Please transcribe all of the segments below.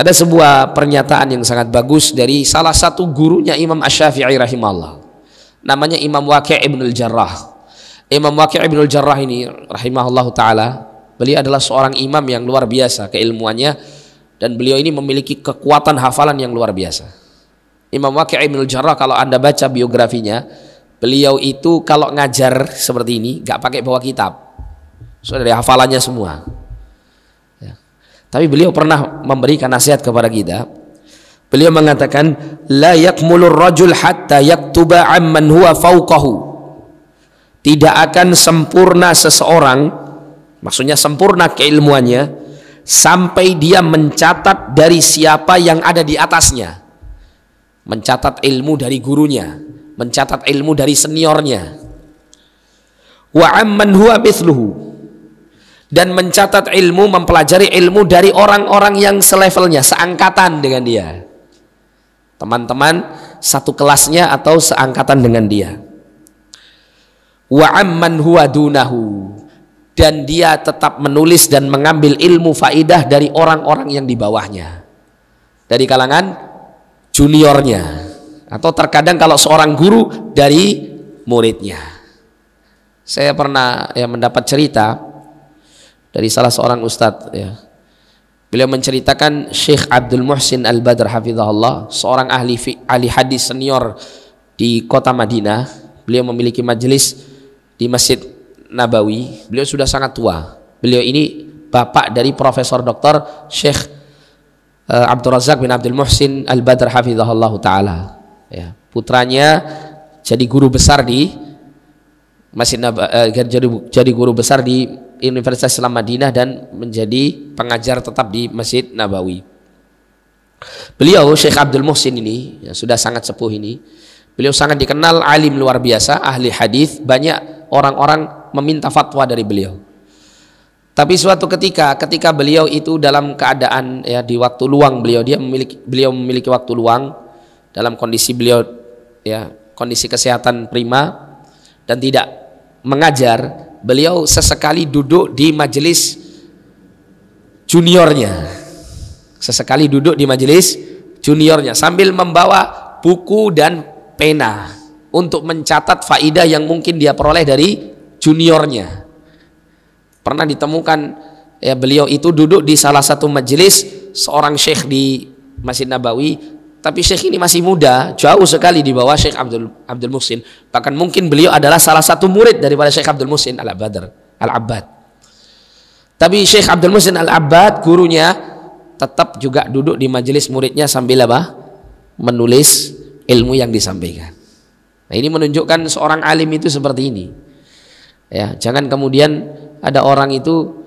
Ada sebuah pernyataan yang sangat bagus dari salah satu gurunya Imam Ash-Syafi'i rahimahullah. Namanya Imam Waqi' ibn al-Jarrah. Imam Waqi' ibn al-Jarrah ini rahimahullah ta'ala, beliau adalah seorang imam yang luar biasa keilmuannya dan beliau ini memiliki kekuatan hafalan yang luar biasa. Imam Waqi' ibn al-Jarrah kalau anda baca biografinya, beliau itu kalau ngajar seperti ini gak pakai bawa kitab. Sudah dari hafalannya semua. Tapi beliau pernah memberikan nasihat kepada kita. Beliau mengatakan, لا يكمل rajul حتى يكتب amman هو فوقه. Tidak akan sempurna seseorang, maksudnya sempurna keilmuannya, sampai dia mencatat dari siapa yang ada di atasnya. Mencatat ilmu dari gurunya, mencatat ilmu dari seniornya. Wa amman huwa dan mencatat ilmu, mempelajari ilmu dari orang-orang yang selevelnya, seangkatan dengan dia. Teman-teman satu kelasnya atau seangkatan dengan dia. Wa huwa dunahu dan dia tetap menulis dan mengambil ilmu faidah dari orang-orang yang di bawahnya. Dari kalangan juniornya atau terkadang kalau seorang guru dari muridnya. Saya pernah ya mendapat cerita dari salah seorang ustadz ya. Beliau menceritakan Syekh Abdul Muhsin Al-Badr hafizahullah, seorang ahli ahli hadis senior di kota Madinah. Beliau memiliki majelis di Masjid Nabawi. Beliau sudah sangat tua. Beliau ini bapak dari Profesor Dr. Syekh eh, Abdul Razak bin Abdul Muhsin Al-Badr hafizahullah taala. Ya, putranya jadi guru besar di Masjid Nabawi, eh, jadi guru besar di Universitas Islam Madinah dan menjadi pengajar tetap di Masjid Nabawi. Beliau Syekh Abdul Muhsin ini yang sudah sangat sepuh ini, beliau sangat dikenal alim luar biasa, ahli hadis, banyak orang-orang meminta fatwa dari beliau. Tapi suatu ketika ketika beliau itu dalam keadaan ya di waktu luang beliau dia memiliki beliau memiliki waktu luang dalam kondisi beliau ya kondisi kesehatan prima dan tidak mengajar beliau sesekali duduk di majelis juniornya. Sesekali duduk di majelis juniornya sambil membawa buku dan pena untuk mencatat faidah yang mungkin dia peroleh dari juniornya. Pernah ditemukan ya beliau itu duduk di salah satu majelis seorang syekh di Masjid Nabawi tapi Syekh ini masih muda, jauh sekali di bawah Syekh Abdul Abdul Muhsin. Bahkan mungkin beliau adalah salah satu murid daripada Syekh Abdul Muhsin al Abad. Al-Abbad. Tapi Syekh Abdul Muhsin al Abad, gurunya tetap juga duduk di majelis muridnya sambil apa? menulis ilmu yang disampaikan. Nah, ini menunjukkan seorang alim itu seperti ini. Ya, jangan kemudian ada orang itu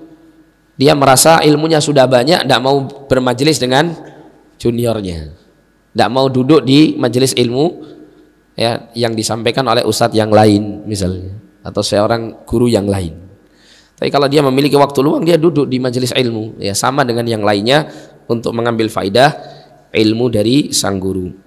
dia merasa ilmunya sudah banyak, tidak mau bermajelis dengan juniornya tidak mau duduk di majelis ilmu ya yang disampaikan oleh ustadz yang lain misalnya atau seorang guru yang lain. Tapi kalau dia memiliki waktu luang dia duduk di majelis ilmu ya sama dengan yang lainnya untuk mengambil faidah ilmu dari sang guru.